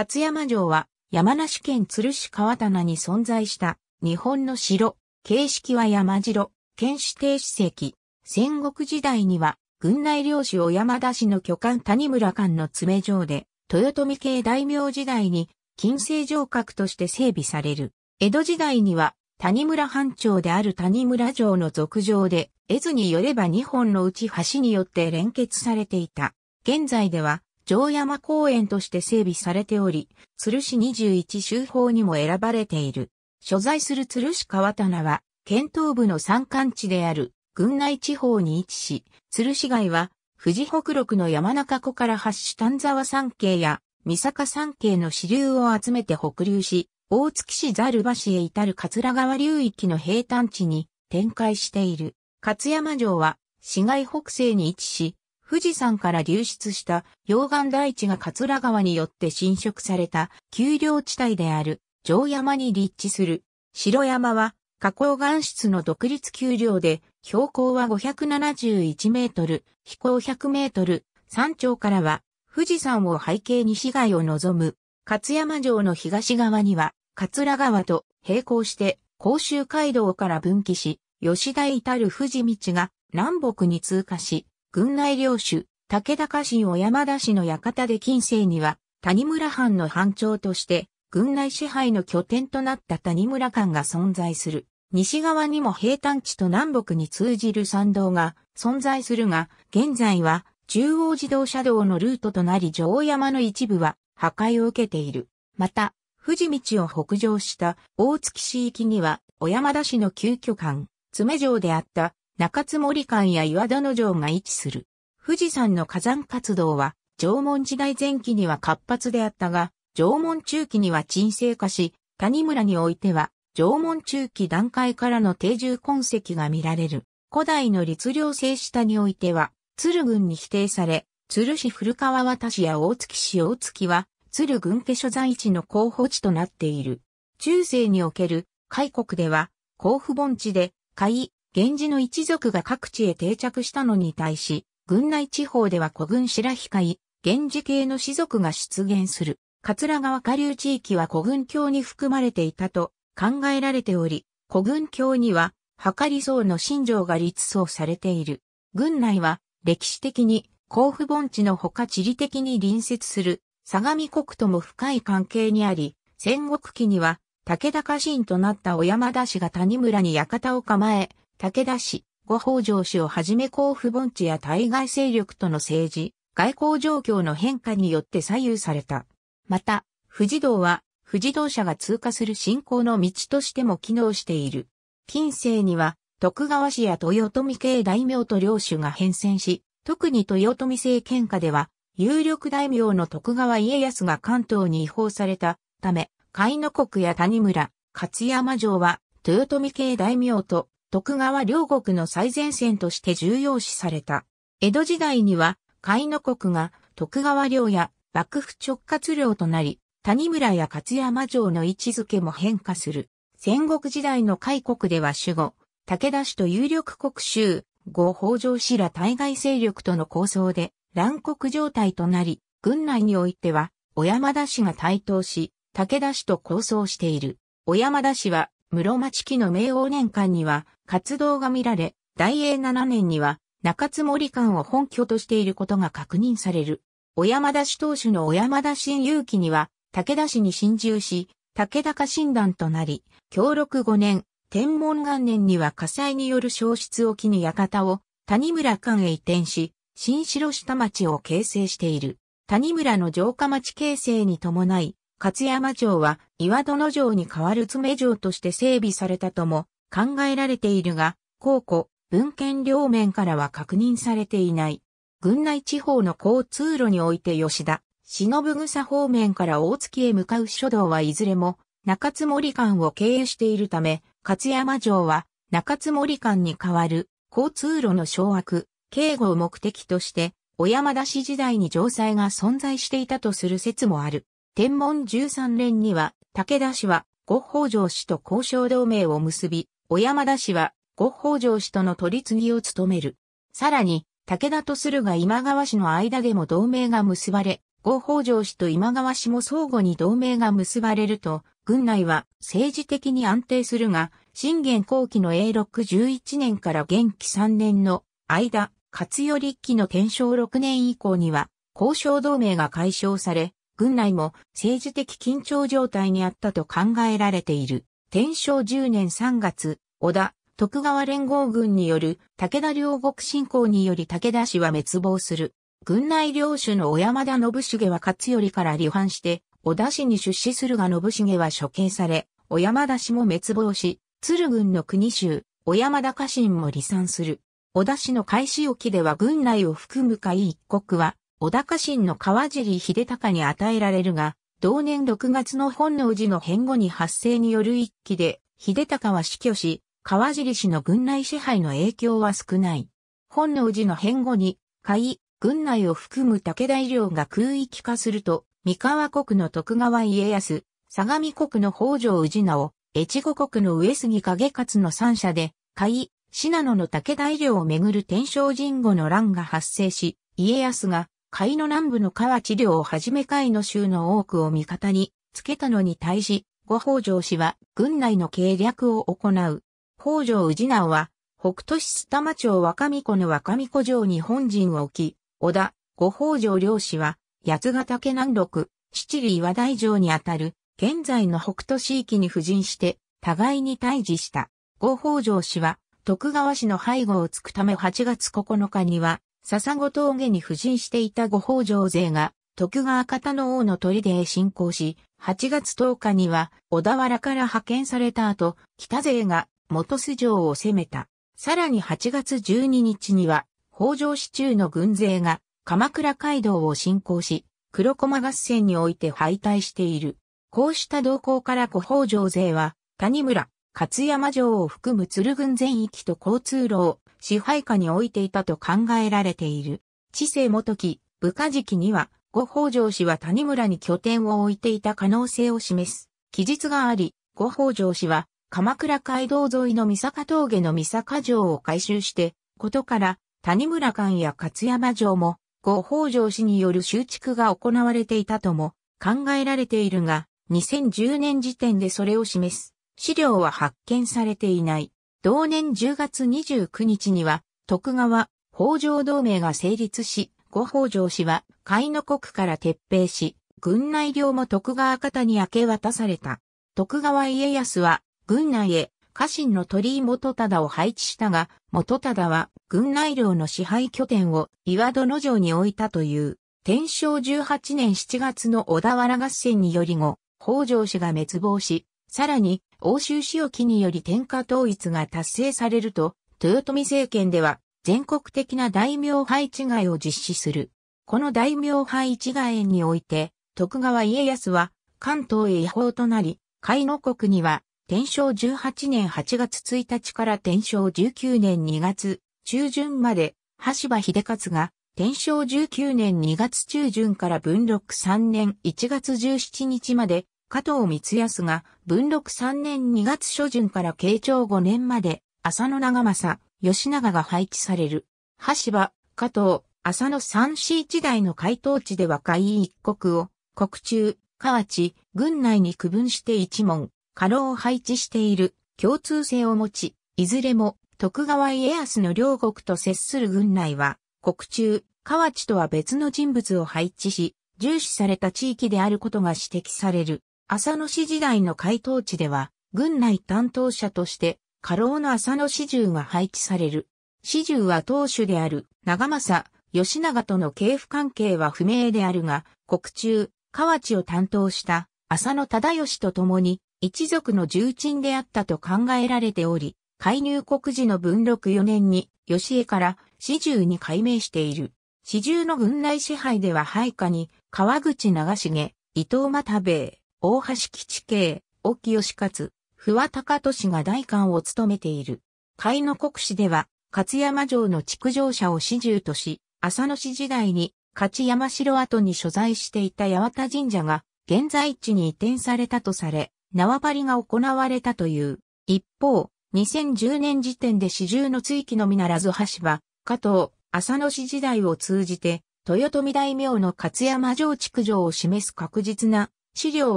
勝山城は山梨県鶴市川棚に存在した日本の城、形式は山城、県指定史跡。戦国時代には軍内領主を山田氏の巨漢谷村間の詰め城で、豊臣系大名時代に近世城郭として整備される。江戸時代には谷村藩町である谷村城の続城で、絵図によれば2本のうち橋によって連結されていた。現在では城山公園として整備されており、鶴市21州法にも選ばれている。所在する鶴市川棚は、県東部の山間地である、郡内地方に位置し、鶴市街は、富士北麓の山中湖から発し丹沢山系や、三坂山系の支流を集めて北流し、大月市ザル橋へ至る桂川流域の平坦地に展開している。勝山城は、市街北西に位置し、富士山から流出した溶岩大地が桂川によって侵食された丘陵地帯である城山に立地する。城山は河口岩質の独立丘陵で標高は571メートル、飛行100メートル、山頂からは富士山を背景に市街を望む。勝山城の東側には桂川と並行して甲州街道から分岐し、吉田至る富士道が南北に通過し、軍内領主、武田家臣を山田氏の館で近世には、谷村藩の藩長として、軍内支配の拠点となった谷村間が存在する。西側にも平坦地と南北に通じる参道が存在するが、現在は中央自動車道のルートとなり城山の一部は破壊を受けている。また、富士道を北上した大月市域には、小山田市の旧居間、詰城であった中津森間や岩田の城が位置する。富士山の火山活動は、縄文時代前期には活発であったが、縄文中期には沈静化し、谷村においては、縄文中期段階からの定住痕跡が見られる。古代の律令制下においては、鶴郡に否定され、鶴市古川渡市や大月市大月は、鶴郡家所在地の候補地となっている。中世における、海国では、甲府盆地で、海、源氏の一族が各地へ定着したのに対し、郡内地方では古軍白控え、源氏系の士族が出現する。桂川下流地域は古軍橋に含まれていたと考えられており、古軍橋には、計り層の新城が立層されている。軍内は、歴史的に、甲府盆地のほか地理的に隣接する、相模国とも深い関係にあり、戦国期には、武田家臣となった小山田氏が谷村に館を構え、武田氏、五北条氏をはじめ甲府盆地や対外勢力との政治、外交状況の変化によって左右された。また、富士道は、富士道者が通過する信仰の道としても機能している。近世には、徳川氏や豊臣系大名と領主が変遷し、特に豊臣政権下では、有力大名の徳川家康が関東に移行されたため、海野国や谷村、勝山城は、豊臣系大名と徳川両国の最前線として重要視された。江戸時代には、海の国が徳川領や幕府直轄領となり、谷村や勝山城の位置づけも変化する。戦国時代の開国では守護、武田氏と有力国衆、後北条氏ら対外勢力との構想で乱国状態となり、軍内においては、小山田氏が台頭し、武田氏と構想している。小山田氏は、室町期の明王年間には、活動が見られ、大英7年には中津森館を本拠としていることが確認される。小山田氏当主の小山田新勇気には、武田氏に侵入し、武田家診断となり、協力5年、天文元年には火災による消失を機に館を谷村館へ移転し、新城下町を形成している。谷村の城下町形成に伴い、勝山城は岩殿城に代わる詰城として整備されたとも考えられているが、考古、文献両面からは確認されていない。郡内地方の交通路において吉田、忍草方面から大月へ向かう書道はいずれも中津森間を経由しているため、勝山城は中津森間に代わる交通路の掌握、警護を目的として、小山田氏時代に城塞が存在していたとする説もある。天文13連には、武田氏は、五宝城氏と交渉同盟を結び、小山田氏は、五北条氏との取り次ぎを務める。さらに、武田と駿河今川氏の間でも同盟が結ばれ、五北条氏と今川氏も相互に同盟が結ばれると、軍内は政治的に安定するが、信玄後期の永禄11年から元期3年の間、勝頼期の天正6年以降には、交渉同盟が解消され、軍内も政治的緊張状態にあったと考えられている。天正10年3月、織田、徳川連合軍による武田両国侵攻により武田氏は滅亡する。軍内領主の小山田信繁は勝頼から離反して、小田氏に出資するが信繁は処刑され、小山田氏も滅亡し、鶴軍の国衆、小山田家臣も離散する。小田氏の開始沖では軍内を含む会一国は、小田家臣の川尻秀隆に与えられるが、同年6月の本能寺の変後に発生による一揆で、秀隆は死去し、川尻氏の軍内支配の影響は少ない。本能寺の変後に、海、軍内を含む武田医療が空域化すると、三河国の徳川家康、相模国の北条氏直、越後国の上杉景勝の三者で、海、信濃の武田医療をめぐる天正神後の乱が発生し、家康が海の南部の河地領をはじめ海の州の多くを味方につけたのに対し、後北条氏は軍内の計略を行う。北条氏直は、北都市須玉町若美湖の若美湖城に本陣を置き、小田、後北条領氏は、八ヶ岳南麓、七里岩大城にあたる、現在の北都市域に布陣して、互いに対峙した。後北条氏は、徳川氏の背後をつくため8月9日には、笹子峠に布陣していた五法上勢が、徳川方の王の砦へ侵攻し、8月10日には小田原から派遣された後、北勢が元須城を攻めた。さらに8月12日には、北条市中の軍勢が鎌倉街道を侵攻し、黒駒合戦において敗退している。こうした動向から古法上勢は、谷村、勝山城を含む鶴軍全域と交通路を支配下に置いていたと考えられている。知世元期、部下時期には、五宝城氏は谷村に拠点を置いていた可能性を示す記述があり、五宝城氏は鎌倉街道沿いの三坂峠の三坂城を改修して、ことから谷村館や勝山城も五宝城氏による修築が行われていたとも考えられているが、2010年時点でそれを示す資料は発見されていない。同年10月29日には、徳川、北条同盟が成立し、五北条氏は、海の国から撤兵し、軍内領も徳川方に明け渡された。徳川家康は、軍内へ、家臣の鳥居元忠を配置したが、元忠は、軍内領の支配拠点を岩戸の城に置いたという、天正18年7月の小田原合戦により後、北条氏が滅亡し、さらに、欧州市置により天下統一が達成されると、豊臣政権では全国的な大名配置外を実施する。この大名配置外において、徳川家康は関東へ違法となり、海の国には天正18年8月1日から天正19年2月中旬まで、橋場秀勝が天正19年2月中旬から文禄3年1月17日まで加藤光康が文禄3年2月初旬から慶長5年まで、浅野長政、吉永が配置される。羽柴、加藤、浅野三氏一代の回答地では海一国を、国中、河内、軍内に区分して一門、家老を配置している共通性を持ち、いずれも徳川家康の両国と接する軍内は、国中、河内とは別の人物を配置し、重視された地域であることが指摘される。浅野市時代の回答地では、軍内担当者として、過労の浅野市中が配置される。市中は当主である長政、吉長との系譜関係は不明であるが、国中、河内を担当した浅野忠義と共に一族の重鎮であったと考えられており、介入国時の文禄4年に吉江から市中に改名している。市中の軍内支配では配下に川口長重、伊藤又兵衛、大橋吉系、沖義勝、不和高俊が大官を務めている。海の国史では、勝山城の築城者を始終とし、浅野市時代に勝山城跡に所在していた八幡神社が現在地に移転されたとされ、縄張りが行われたという。一方、2010年時点で始終の追記のみならず橋は、加藤、浅野市時代を通じて、豊臣大名の勝山城築城を示す確実な資料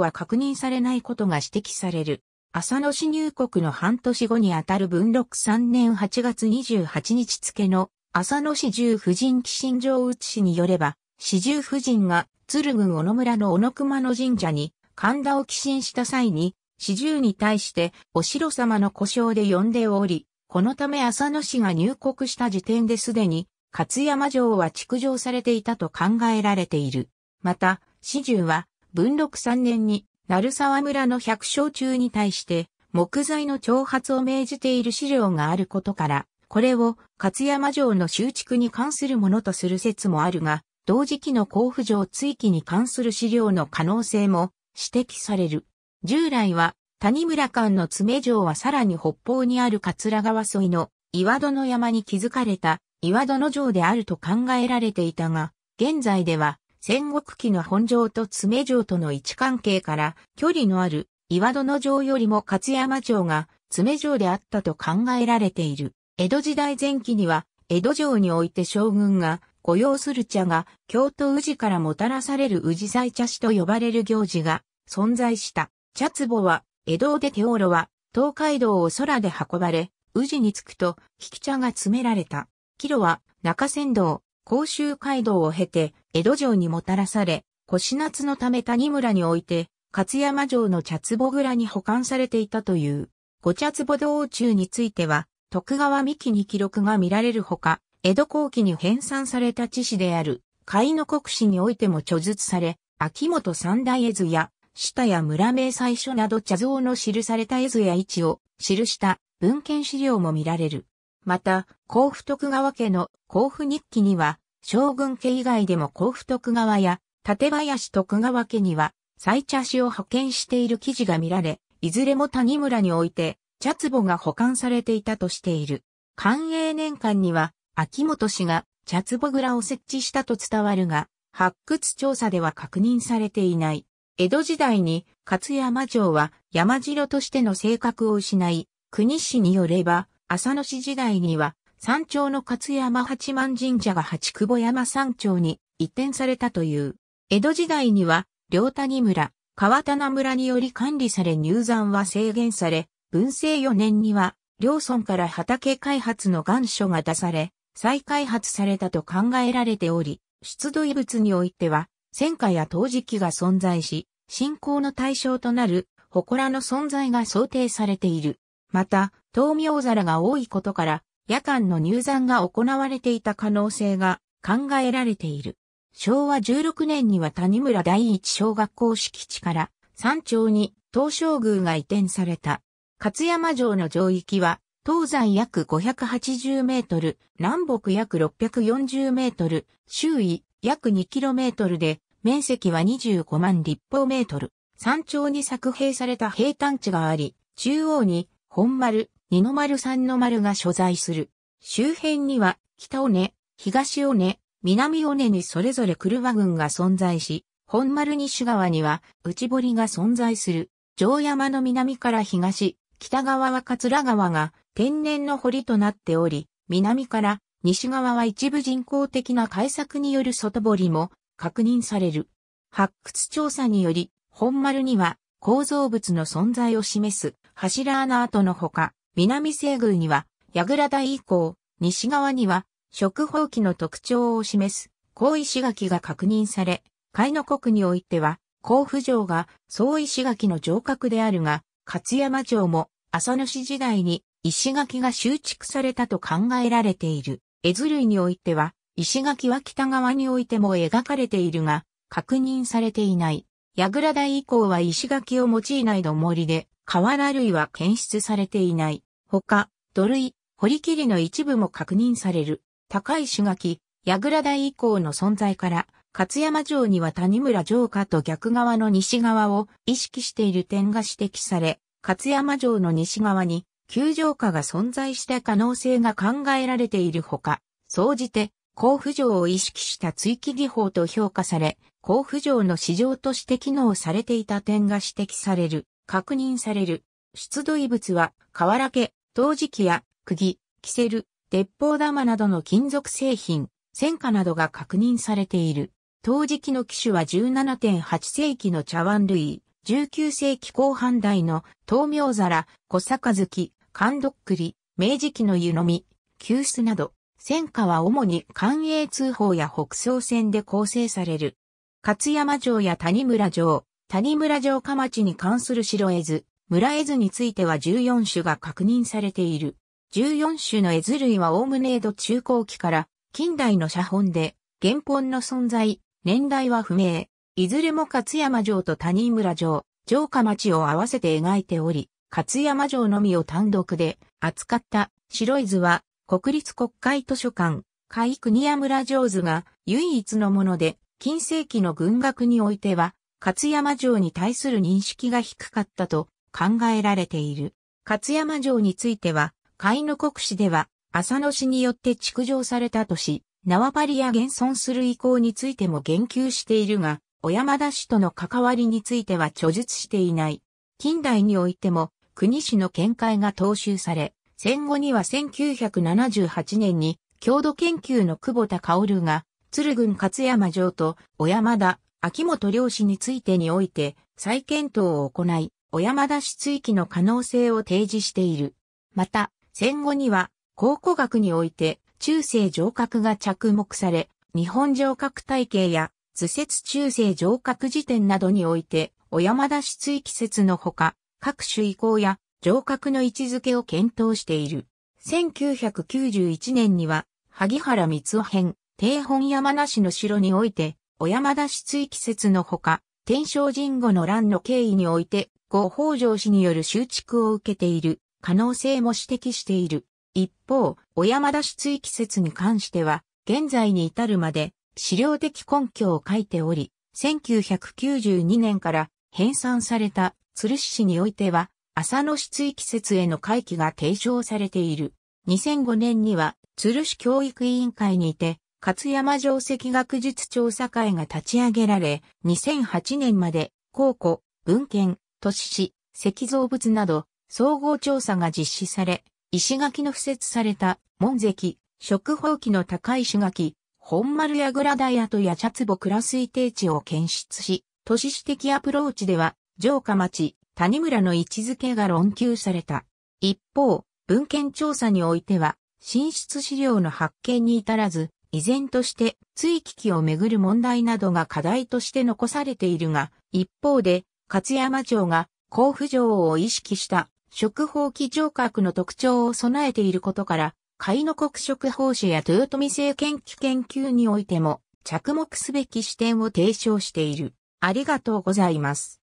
は確認されないことが指摘される。浅野市入国の半年後にあたる文禄3年8月28日付の浅野市重婦人寄進上内市によれば、四重婦人が鶴郡小野村の小野熊野神社に神田を寄進した際に、四重に対してお城様の故障で呼んでおり、このため浅野市が入国した時点ですでに、勝山城は築城されていたと考えられている。また、四重は文禄三年に、鳴沢村の百姓中に対して、木材の挑発を命じている資料があることから、これを勝山城の修築に関するものとする説もあるが、同時期の甲府城追記に関する資料の可能性も指摘される。従来は谷村間の詰城はさらに北方にある桂川沿いの岩戸の山に築かれた岩戸の城であると考えられていたが、現在では戦国期の本城と爪城との位置関係から距離のある岩戸の城よりも勝山城が爪城であったと考えられている。江戸時代前期には江戸城において将軍が御用する茶が京都宇治からもたらされる宇治祭茶師と呼ばれる行事が存在した。茶壺は江戸で手おろは東海道を空で運ばれ、宇治に着くと引き茶が詰められた。キロは中山道、甲州街道を経て、江戸城にもたらされ、腰夏のため谷村において、勝山城の茶壺蔵に保管されていたという、五茶壺道中については、徳川三木に記録が見られるほか、江戸後期に編纂された知史である、海の国史においても著述され、秋元三大絵図や、下や村名最初など茶像の記された絵図や位置を記した文献資料も見られる。また、甲府徳川家の甲府日記には、将軍家以外でも甲府徳川や、立林徳川家には、最茶師を派遣している記事が見られ、いずれも谷村において、茶壺が保管されていたとしている。寛永年間には、秋元氏が茶壺蔵を設置したと伝わるが、発掘調査では確認されていない。江戸時代に勝山城は山城としての性格を失い、国市によれば浅野市時代には、山頂の勝山八幡神社が八久保山山頂に移転されたという。江戸時代には、両谷村、川棚村により管理され入山は制限され、文政4年には、両村から畑開発の願書が出され、再開発されたと考えられており、出土遺物においては、戦火や陶磁器が存在し、信仰の対象となる祠の存在が想定されている。また、東明皿が多いことから、夜間の入山が行われていた可能性が考えられている。昭和16年には谷村第一小学校敷地から山頂に東照宮が移転された。勝山城の城域は東西約580メートル、南北約640メートル、周囲約2キロメートルで面積は25万立方メートル。山頂に作兵された平坦地があり、中央に本丸、二の丸三の丸が所在する。周辺には、北尾根、東尾根、南尾根にそれぞれ車群が存在し、本丸西側には内堀が存在する。城山の南から東、北側は桂川が天然の堀となっており、南から西側は一部人工的な改作による外堀も確認される。発掘調査により、本丸には構造物の存在を示す柱穴跡のほか、南西宮には、櫓台以降、西側には、食放器の特徴を示す、高石垣が確認され、海の国においては、甲府城が総石垣の城郭であるが、勝山城も浅野市時代に石垣が修築されたと考えられている。絵図類においては、石垣は北側においても描かれているが、確認されていない。櫓台以降は石垣を用いないど森で、瓦類は検出されていない。他、土類、堀切の一部も確認される。高い種垣、矢倉台以降の存在から、勝山城には谷村城下と逆側の西側を意識している点が指摘され、勝山城の西側に旧城下が存在した可能性が考えられているほか、総じて甲府城を意識した追記技法と評価され、甲府城の市場として機能されていた点が指摘される。確認される。出土遺物は、瓦家、陶磁器や、釘、キセル、鉄砲玉などの金属製品、戦火などが確認されている。陶磁器の機種は17.8世紀の茶碗類、19世紀後半代の豆苗皿、小月、缶どっくり、明治期の湯飲み、急須など、戦火は主に官営通報や北総線で構成される。勝山城や谷村城、谷村城下町に関する城絵図、村絵図については14種が確認されている。14種の絵図類は概ね江戸中後期から近代の写本で、原本の存在、年代は不明。いずれも勝山城と谷村城、城下町を合わせて描いており、勝山城のみを単独で扱った白い図は国立国会図書館、海国屋村城図が唯一のもので、近世紀の軍学においては勝山城に対する認識が低かったと考えられている。勝山城については、海の国史では、浅野氏によって築城されたとし、縄張りや現存する意向についても言及しているが、小山田氏との関わりについては著述していない。近代においても、国氏の見解が踏襲され、戦後には1978年に、郷土研究の久保田薫が、鶴郡勝山城と小山田、秋元漁師についてにおいて再検討を行い、小山田氏追記の可能性を提示している。また、戦後には考古学において中世城郭が着目され、日本城郭体系や図説中世城郭辞典などにおいて、小山田氏追記説のほか、各種遺構や城郭の位置づけを検討している。1991年には、萩原光夫編、定本山梨の城において、小山田市追記説のほか、天正神後の乱の経緯において、後北条氏による修築を受けている可能性も指摘している。一方、小山田市追記説に関しては、現在に至るまで資料的根拠を書いており、1992年から編纂された鶴市においては、浅野市追記説への回帰が提唱されている。2005年には、鶴市教育委員会にて、勝山城跡学術調査会が立ち上げられ、2008年まで、考古、文献、都市史、石造物など、総合調査が実施され、石垣の付設された、門石、植宝器の高い石垣、本丸やグラダイアとや茶壺クラス推定地を検出し、都市史的アプローチでは、城下町、谷村の位置づけが論求された。一方、文献調査においては、進出資料の発見に至らず、依然として追記機をめぐる問題などが課題として残されているが、一方で、勝山城が甲府城を意識した食法機城郭の特徴を備えていることから、海の国食法師や豊臣政権究研究においても着目すべき視点を提唱している。ありがとうございます。